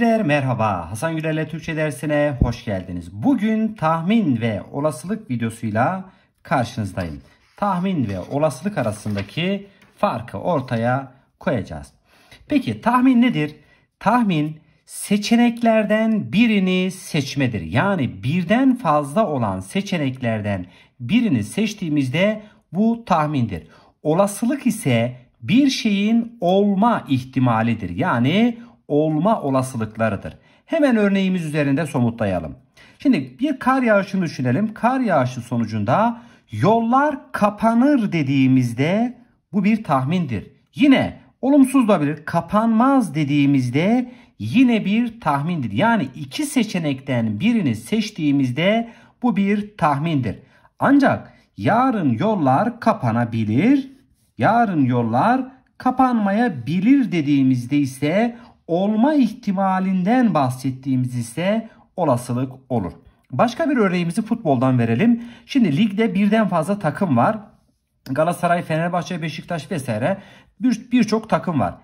Öğrenciler merhaba. Hasan Gülerle Türkçe dersine hoş geldiniz. Bugün tahmin ve olasılık videosuyla karşınızdayım. Tahmin ve olasılık arasındaki farkı ortaya koyacağız. Peki tahmin nedir? Tahmin seçeneklerden birini seçmedir. Yani birden fazla olan seçeneklerden birini seçtiğimizde bu tahmindir. Olasılık ise bir şeyin olma ihtimalidir. Yani olma olasılıklarıdır. Hemen örneğimiz üzerinde somutlayalım. Şimdi bir kar yağışını düşünelim. Kar yağışı sonucunda yollar kapanır dediğimizde bu bir tahmindir. Yine olumsuz da bilir kapanmaz dediğimizde yine bir tahmindir. Yani iki seçenekten birini seçtiğimizde bu bir tahmindir. Ancak yarın yollar kapanabilir. Yarın yollar kapanmayabilir dediğimizde ise olma ihtimalinden bahsettiğimiz ise olasılık olur. Başka bir örneğimizi futboldan verelim. Şimdi ligde birden fazla takım var. Galatasaray, Fenerbahçe, Beşiktaş vesaire birçok bir takım var.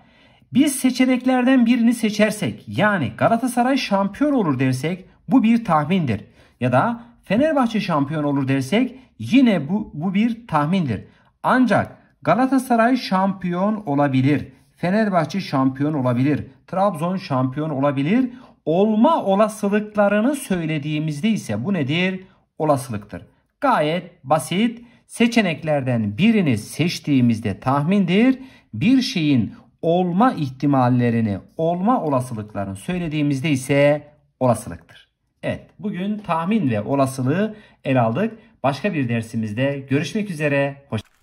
Biz seçeneklerden birini seçersek yani Galatasaray şampiyon olur dersek bu bir tahmindir. Ya da Fenerbahçe şampiyon olur dersek yine bu, bu bir tahmindir. Ancak Galatasaray şampiyon olabilir Fenerbahçe şampiyon olabilir. Trabzon şampiyon olabilir. Olma olasılıklarını söylediğimizde ise bu nedir? Olasılıktır. Gayet basit. Seçeneklerden birini seçtiğimizde tahmindir. Bir şeyin olma ihtimallerini, olma olasılıklarını söylediğimizde ise olasılıktır. Evet, bugün tahmin ve olasılığı el aldık. Başka bir dersimizde görüşmek üzere. Hoşçakalın.